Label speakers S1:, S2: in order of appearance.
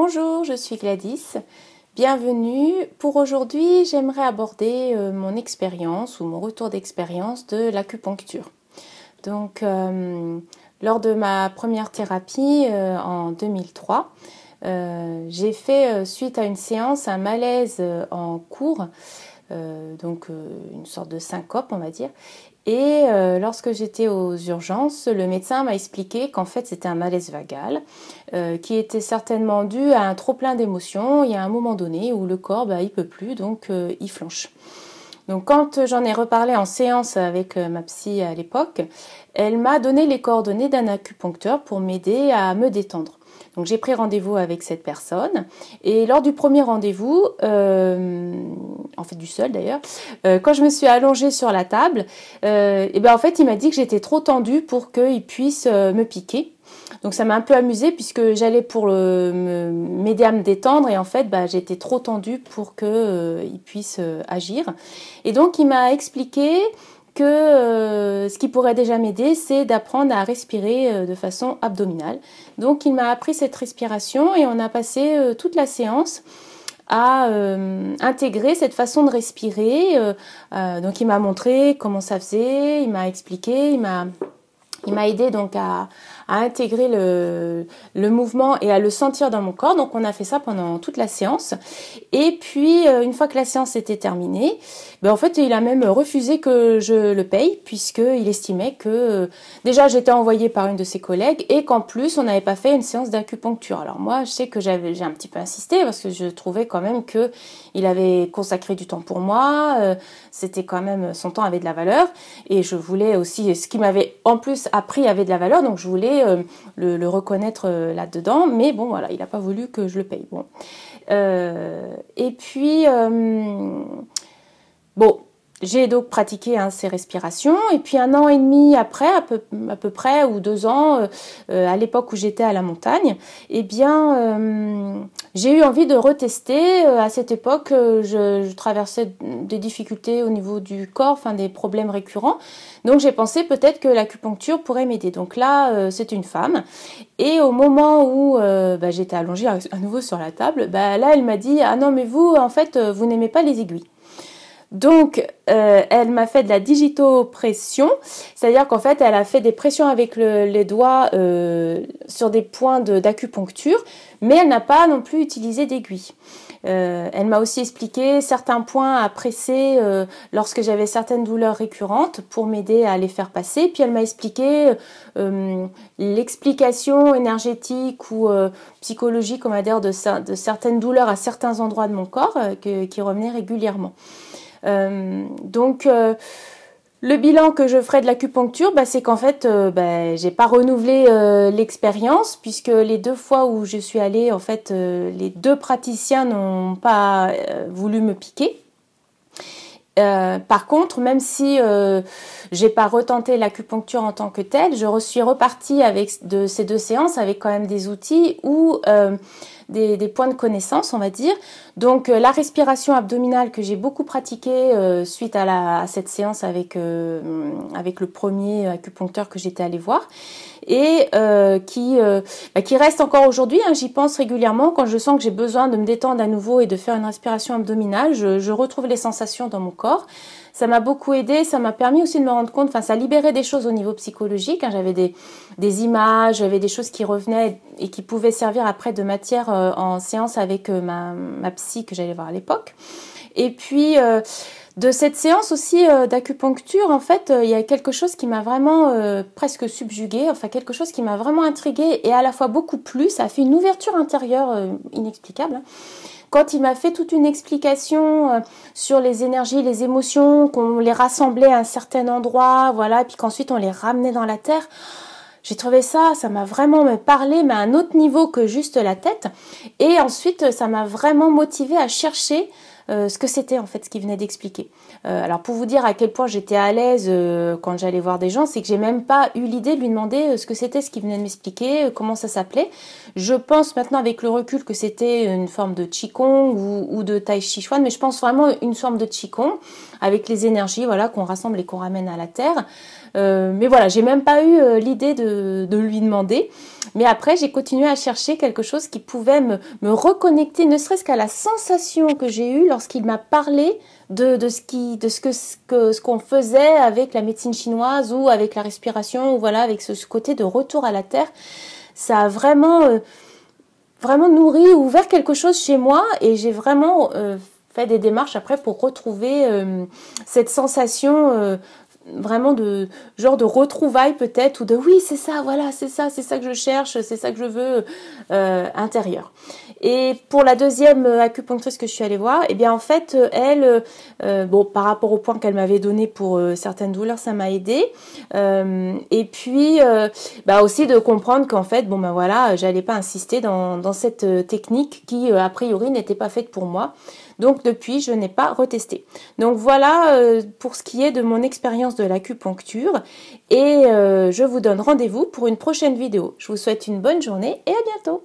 S1: Bonjour, je suis Gladys. Bienvenue. Pour aujourd'hui, j'aimerais aborder euh, mon expérience ou mon retour d'expérience de l'acupuncture. Donc, euh, lors de ma première thérapie euh, en 2003, j'ai fait suite à une séance un malaise en cours euh, donc euh, une sorte de syncope, on va dire. Et euh, lorsque j'étais aux urgences, le médecin m'a expliqué qu'en fait c'était un malaise vagal qui était certainement dû à un trop plein d'émotions. Il y a un moment donné où le corps bah, il peut plus, donc il flanche. Donc quand j'en ai reparlé en séance avec ma psy à l'époque, elle m'a donné les coordonnées d'un acupuncteur pour m'aider à me détendre. Donc j'ai pris rendez-vous avec cette personne et lors du premier rendez-vous, euh, en fait du seul d'ailleurs, euh, quand je me suis allongée sur la table, et euh, eh ben, en fait il m'a dit que j'étais trop tendue pour qu'il puisse me piquer. Donc ça m'a un peu amusée puisque j'allais pour m'aider à me détendre et en fait bah, j'étais trop tendue pour qu'il puisse agir. Et donc il m'a expliqué que euh, ce qui pourrait déjà m'aider, c'est d'apprendre à respirer euh, de façon abdominale. Donc il m'a appris cette respiration et on a passé euh, toute la séance à intégrer cette façon de respirer. donc il m'a montré comment ça faisait, il m'a expliqué, il m'a aidé donc à, à intégrer le, mouvement et à le sentir dans mon corps. Donc on a fait ça pendant toute la séance. Et puis euh, une fois que la séance était terminée, ben, en fait il a même refusé que je le paye puisqu'il estimait que euh, déjà j'étais envoyée par une de ses collègues et qu'en plus on n'avait pas fait une séance d'acupuncture. Alors moi je sais que j'avais j'ai un petit peu insisté parce que je trouvais quand même que il avait consacré du temps pour moi, euh, c'était quand même son temps avait de la valeur et je voulais aussi ce qui m'avait en plus appris avait de la valeur donc je voulais euh, le, reconnaître euh, là-dedans, mais bon, voilà, il n'a pas voulu que je le paye. Bon. Euh, et puis, bon, j'ai donc pratiqué hein, ces respirations et puis un an et demi après, à peu, près, ou deux ans, euh, euh, à l'époque où j'étais à la montagne, eh bien, euh, j'ai eu envie de retester. À cette époque, je, traversais des difficultés au niveau du corps, enfin des problèmes récurrents. Donc j'ai pensé peut-être que l'acupuncture pourrait m'aider. Donc là, c'est une femme. Et au moment où bah, j'étais allongée à nouveau sur la table, bah, là, elle m'a dit, ah non, mais vous, en fait, vous n'aimez pas les aiguilles. Donc, euh, elle m'a fait de la digitopression, c'est-à-dire qu'en fait, elle a fait des pressions avec les doigts euh, sur des points d'acupuncture, mais elle n'a pas non plus utilisé d'aiguille. Euh, elle m'a aussi expliqué certains points à presser lorsque j'avais certaines douleurs récurrentes pour m'aider à les faire passer. Puis elle m'a expliqué l'explication énergétique ou psychologique, on va dire, de, certaines douleurs à certains endroits de mon corps qui revenaient régulièrement. Euh, donc euh, le bilan que je ferai de l'acupuncture, bah, c'est qu'en fait, je euh, n'ai bah, j'ai pas renouvelé l'expérience puisque les deux fois où je suis allée, en fait, les deux praticiens n'ont pas voulu me piquer. par contre, même si j'ai pas retenté l'acupuncture en tant que telle, je suis repartie avec de ces deux séances avec quand même des outils où des, points de connaissance, on va dire. Donc euh, la respiration abdominale que j'ai beaucoup pratiquée euh, suite à, cette séance avec, euh, avec le premier acupuncteur que j'étais allée voir et qui, bah, qui reste encore aujourd'hui. Hein, j'y pense régulièrement quand je sens que j'ai besoin de me détendre à nouveau et de faire une respiration abdominale. je, retrouve les sensations dans mon corps ça m'a beaucoup aidé, ça m'a permis aussi de me rendre compte, enfin ça libérait des choses au niveau psychologique, hein. j'avais des, des, images, j'avais des choses qui revenaient et qui pouvaient servir après de matière euh, en séance avec euh, ma, psy que j'allais voir à l'époque. Et puis euh, de cette séance aussi d'acupuncture, en fait, il y a quelque chose qui m'a vraiment presque subjuguée, enfin quelque chose qui m'a vraiment intriguée et à la fois beaucoup plus, Ça a fait une ouverture intérieure inexplicable hein, quand il m'a fait toute une explication sur les énergies, les émotions, qu'on les rassemblait à un certain endroit, voilà, et puis qu'ensuite on les ramenait dans la terre. J'ai trouvé ça, ça m'a vraiment parlé, mais à un autre niveau que juste la tête. Et ensuite, ça m'a vraiment motivé à chercher euh, ce que c'était en fait ce qu'il venait d'expliquer. Euh, alors pour vous dire à quel point j'étais à l'aise euh, quand j'allais voir des gens, c'est que j'ai même pas eu l'idée de lui demander ce que c'était ce qu'il venait de m'expliquer, comment ça s'appelait. Je pense maintenant avec le recul que c'était une forme de qigong ou, ou, de tai chi chuan, mais je pense vraiment une forme de qigong avec les énergies voilà qu'on rassemble et qu'on ramène à la terre. mais voilà, j'ai même pas eu l'idée de, lui demander. Mais après, j'ai continué à chercher quelque chose qui pouvait me, me reconnecter, ne serait-ce qu'à la sensation que j'ai eue lorsqu'il m'a parlé de, ce qui, de ce que ce qu'on ce qu'on faisait avec la médecine chinoise ou avec la respiration ou voilà avec ce, côté de retour à la terre. Ça a vraiment euh, vraiment nourri, ouvert quelque chose chez moi et j'ai vraiment euh, fait des démarches après pour retrouver euh, cette sensation vraiment de genre de retrouvailles peut-être ou de oui c'est ça voilà c'est ça c'est ça que je cherche c'est ça que je veux euh, intérieur et pour la deuxième euh, acupunctrice que je suis allée voir et eh bien en fait euh, elle bon par rapport au point qu'elle m'avait donné pour certaines douleurs ça m'a aidé et puis bah aussi de comprendre qu'en fait bon ben voilà j'allais pas insister dans cette technique qui a priori n'était pas faite pour moi donc depuis, je n'ai pas retesté. Donc voilà euh, pour ce qui est de mon expérience de l'acupuncture et euh, je vous donne rendez-vous pour une prochaine vidéo. Je vous souhaite une bonne journée et à bientôt